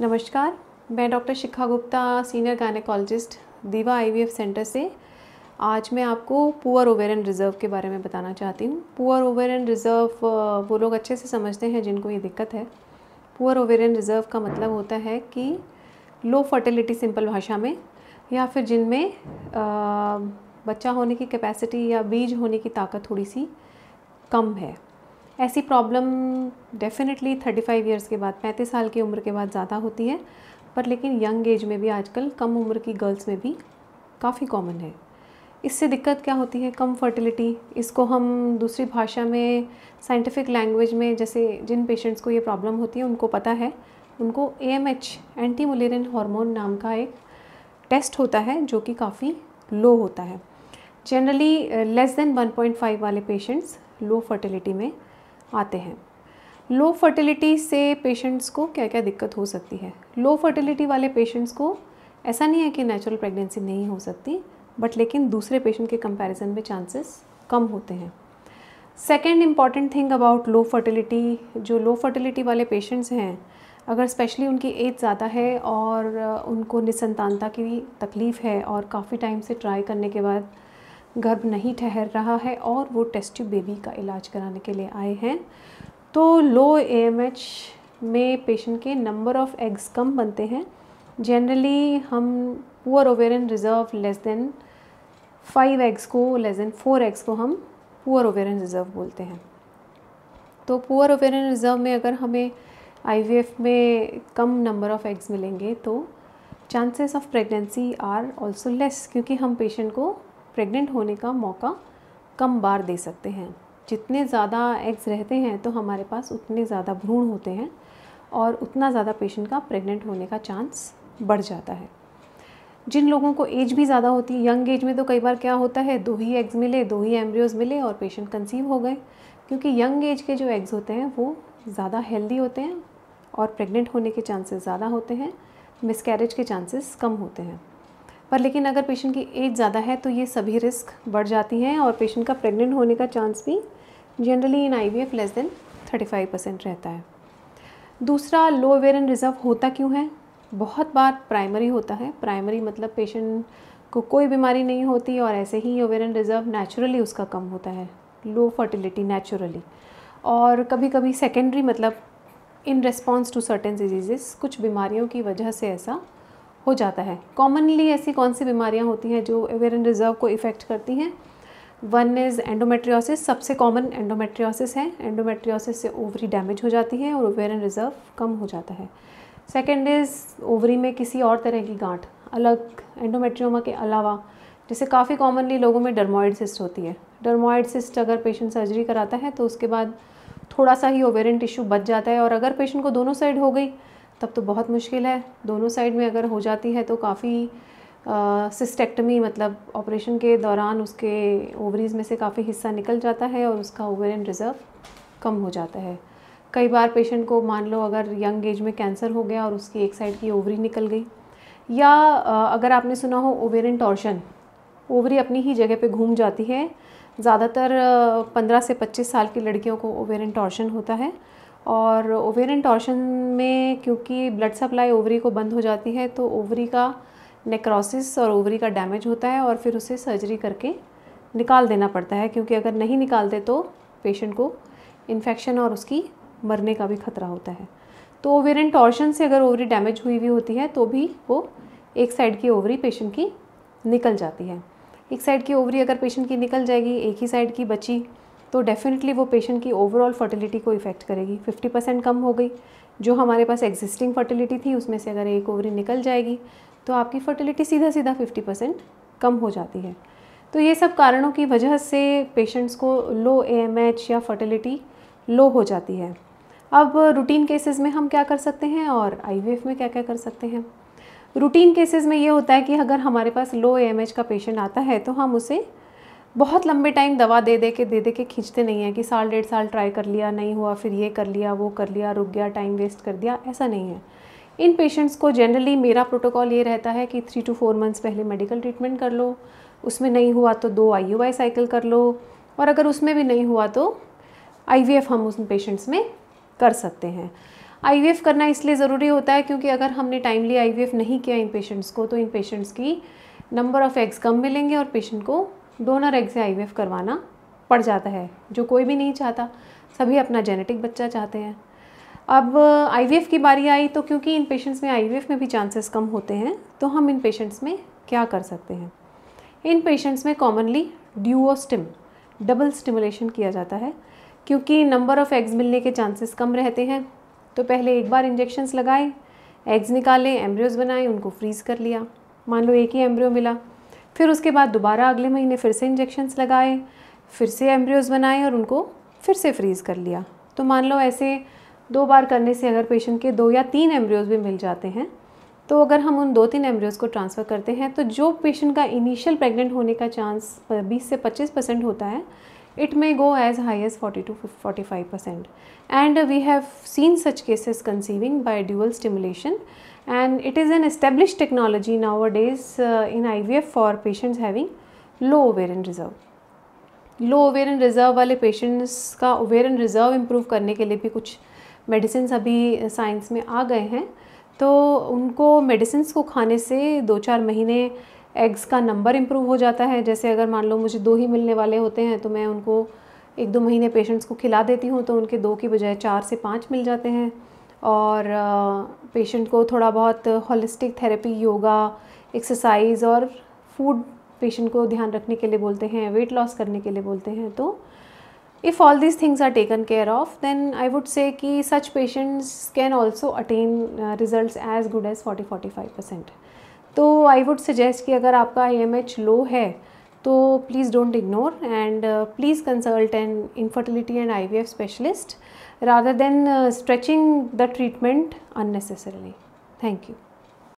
नमस्कार मैं doctor Shikha Gupta senior gynaecologist दीवा आईवीएफ सेंटर से आज मैं आपको पुअर ओवेरियन रिज़र्व के बारे में बताना चाहती हूँ पुअर ओवेरियन रिज़र्व वो लोग अच्छे से समझते हैं जिनको ये दिक्कत है पुअर ओवेरियन रिज़र्व का मतलब होता है कि लो फर्टिलिटी सिंपल भाषा में या फिर जिनमें बच्चा होने की कैपेसिटी या बीज होने की ताकत थोड़ी सी कम है ऐसी प्रॉब्लम डेफिनेटली 35 ईयर्स के बाद 35 साल की उम्र के बाद ज़्यादा होती है पर लेकिन यंग एज में भी आजकल कम उम्र की गर्ल्स में भी काफ़ी कॉमन है इससे दिक्कत क्या होती है कम फर्टिलिटी इसको हम दूसरी भाषा में साइंटिफिक लैंग्वेज में जैसे जिन पेशेंट्स को ये प्रॉब्लम होती है उनको पता है उनको A M H anti Mullerian hormone नाम का एक टेस्ट होता है जो कि काफ़ी लो होता है जनरली लेस देन 1.5 वाले पेशेंट्स लो फर्टिलिटी में आते हैं लो फर्टिलिटी से पेशेंट्स को क्या क्या दिक्कत हो सकती है लो फर्टिलिटी वाले पेशेंट्स को ऐसा नहीं है कि नेचुरल प्रेगनेंसी नहीं हो सकती बट लेकिन दूसरे पेशेंट के कंपैरिजन में चांसेस कम होते हैं second important thing about low fertility जो लो फर्टिलिटी वाले पेशेंट्स हैं अगर स्पेशली उनकी एज ज़्यादा है और उनको निसंतानता की तकलीफ़ है और काफ़ी टाइम से ट्राई करने के बाद गर्भ नहीं ठहर रहा है और वो टेस्ट बेबी का इलाज कराने के लिए आए हैं तो लो एएमएच में पेशेंट के नंबर ऑफ़ एग्स कम बनते हैं जनरली हम poor ovarian reserve less than five eggs को लेस देन फोर एग्स को हम पुअर ओवेरन रिज़र्व बोलते हैं तो पुअर ओवेरन रिज़र्व में अगर हमें आईवीएफ में कम नंबर ऑफ़ एग्स मिलेंगे तो chances of pregnancy are also less क्योंकि हम पेशेंट को प्रेग्नेंट होने का मौका कम बार दे सकते हैं जितने ज़्यादा एग्स रहते हैं तो हमारे पास उतने ज़्यादा भ्रूण होते हैं और उतना ज़्यादा पेशेंट का प्रेग्नेंट होने का चांस बढ़ जाता है जिन लोगों को एज भी ज़्यादा होती है यंग एज में तो कई बार क्या होता है दो ही एग्स मिले दो ही एम्ब्रियोज मिले और पेशेंट कंसीव हो गए क्योंकि यंग एज के जो एग्स होते हैं वो ज़्यादा हेल्दी होते हैं और प्रेग्नेंट होने के चांसेस ज़्यादा होते हैं मिसकैरेज के चांसेस कम होते हैं पर लेकिन अगर पेशेंट की एज ज़्यादा है तो ये सभी रिस्क बढ़ जाती हैं और पेशेंट का प्रेग्नेंट होने का चांस भी generally in I less than 35 percent रहता है दूसरा लो अवेयर एंड रिजर्व होता क्यों है बहुत बार प्राइमरी होता है प्राइमरी मतलब पेशेंट को कोई बीमारी नहीं होती और ऐसे ही ओवेर एंड रिजर्व नेचुरली उसका कम होता है लो फर्टिलिटी नेचुरली और कभी कभी सेकेंडरी मतलब in response to certain disease कुछ बीमारियों की वजह से ऐसा हो जाता है कॉमनली ऐसी कौन सी बीमारियाँ होती हैं जो एवेरन रिजर्व को इफ़ेक्ट करती हैं वन इज़ एंडोमेट्रियोसिस सबसे कॉमन एंडोमेट्रियोसिस है एंडोमेट्रियोसिस से ओवरी डैमेज हो जाती है और ओवेरन रिजर्व कम हो जाता है सेकेंड इज़ ओवरी में किसी और तरह की गांठ अलग एंडोमेट्रियोमा के अलावा जैसे काफ़ी कॉमनली लोगों में डर्मोइड सिस्ट होती है डर्मोइड सिस्ट अगर पेशेंट सर्जरी कराता है तो उसके बाद थोड़ा सा ही ओवेरन टिश्यू बच जाता है और अगर पेशेंट को दोनों साइड हो गई तब तो बहुत मुश्किल है दोनों साइड में अगर हो जाती है तो काफ़ी सिस्टेक्टमी मतलब ऑपरेशन के दौरान उसके ओवरीज़ में से काफ़ी हिस्सा निकल जाता है और उसका ओवेरियन रिज़र्व कम हो जाता है कई बार पेशेंट को मान लो अगर यंग एज में कैंसर हो गया और उसकी एक साइड की ओवरी निकल गई या अगर आपने सुना हो ओवेरियन टॉर्शन ओवरी अपनी ही जगह पे घूम जाती है ज़्यादातर 15 से 25 साल की लड़कियों को ओवेरियन टॉर्शन होता है और ओवेरियन टॉर्शन में क्योंकि ब्लड सप्लाई ओवरी को बंद हो जाती है तो ओवरी का नेक्रोसिस और ओवरी का डैमेज होता है और फिर उसे सर्जरी करके निकाल देना पड़ता है क्योंकि अगर नहीं निकालते तो पेशेंट को इन्फेक्शन और उसकी मरने का भी खतरा होता है तो ओवेरियन टॉर्शन से अगर ओवरी डैमेज हुई हुई होती है तो भी वो एक साइड की ओवरी पेशेंट की निकल जाती है एक साइड की ओवरी अगर पेशेंट की निकल जाएगी एक ही साइड की बची तो डेफ़िनेटली वो पेशेंट की ओवरऑल फर्टिलिटी को इफ़ेक्ट करेगी 50 परसेंट कम हो गई जो हमारे पास एग्जिस्टिंग फर्टिलिटी थी उसमें से अगर एक ओवरी निकल जाएगी तो आपकी फर्टिलिटी सीधा सीधा 50 परसेंट कम हो जाती है तो ये सब कारणों की वजह से पेशेंट्स को लो ए या फर्टिलिटी लो हो जाती है अब रूटीन केसेस में हम क्या कर सकते हैं और आई में क्या क्या कर सकते हैं रूटीन केसेस में ये होता है कि अगर हमारे पास लो ए का पेशेंट आता है तो हम उसे बहुत लंबे टाइम दवा दे दे के दे दे के खींचते नहीं हैं कि साल डेढ़ साल ट्राई कर लिया नहीं हुआ फिर ये कर लिया वो कर लिया रुक गया टाइम वेस्ट कर दिया ऐसा नहीं है इन पेशेंट्स को जनरली मेरा प्रोटोकॉल ये रहता है कि थ्री टू फोर मंथ्स पहले मेडिकल ट्रीटमेंट कर लो उसमें नहीं हुआ तो दो आई यू आई साइकिल कर लो और अगर उसमें भी नहीं हुआ तो आई वी एफ हम उन पेशेंट्स में कर सकते हैं आई वी एफ करना इसलिए ज़रूरी होता है क्योंकि अगर हमने टाइमली आई वी एफ नहीं किया इन पेशेंट्स को तो इन पेशेंट्स की नंबर ऑफ़ एग्स कम मिलेंगे और पेशेंट को डोनर एग से आई करवाना पड़ जाता है जो कोई भी नहीं चाहता सभी अपना जेनेटिक बच्चा चाहते हैं अब आई uh, की बारी आई तो क्योंकि इन पेशेंट्स में आई में भी चांसेस कम होते हैं तो हम इन पेशेंट्स में क्या कर सकते हैं इन पेशेंट्स में कॉमनली ड्यूओस्टिम डबल स्टिमुलेशन किया जाता है क्योंकि नंबर ऑफ़ एग्स मिलने के चांसेस कम रहते हैं तो पहले एक बार इंजेक्शन्स लगाए एग्स निकाले एम्ब्रियोज़ बनाए उनको फ्रीज़ कर लिया मान लो एक ही एम्ब्रियो मिला फिर उसके बाद दोबारा अगले महीने फिर से इंजेक्शन्स लगाए फिर से एम्ब्रियोज़ बनाए और उनको फिर से फ्रीज़ कर लिया तो मान लो ऐसे दो बार करने से अगर पेशेंट के दो या तीन एम्ब्रियोज़ भी मिल जाते हैं तो अगर हम उन दो तीन एम्ब्रियोज़ को ट्रांसफ़र करते हैं तो जो पेशेंट का इनिशियल प्रेग्नेंट होने का चांस 20 से 25 परसेंट होता है it may go as high as forty two forty five percent and we have seen such cases conceiving by dual stimulation and it is an establish technology nowadays in I V F for patients having low ovarian reserve low ovarian reserve वाले patients का ovarian reserve improve करने के लिए भी कुछ medicine अभी science uh, में आ गए हैं तो उनको मेडिसिन को खाने से दो चार महीने एग्स का नंबर इम्प्रूव हो जाता है जैसे अगर मान लो मुझे दो ही मिलने वाले होते हैं तो मैं उनको एक दो महीने पेशेंट्स को खिला देती हूँ तो उनके दो की बजाय चार से पाँच मिल जाते हैं और पेशेंट को थोड़ा बहुत होलिस्टिक थेरेपी योगा एक्सरसाइज और फूड पेशेंट को ध्यान रखने के लिए बोलते हैं वेट लॉस करने के लिए बोलते हैं तो if all these things are taken care of then I would say कि such patients can also attain result as good as forty forty five percent तो आई वुड सजेस्ट कि अगर आपका आई लो है तो please don't ignore and please consult an infertility and I specialist rather than uh, stretching the treatment unnecessarily. Thank you.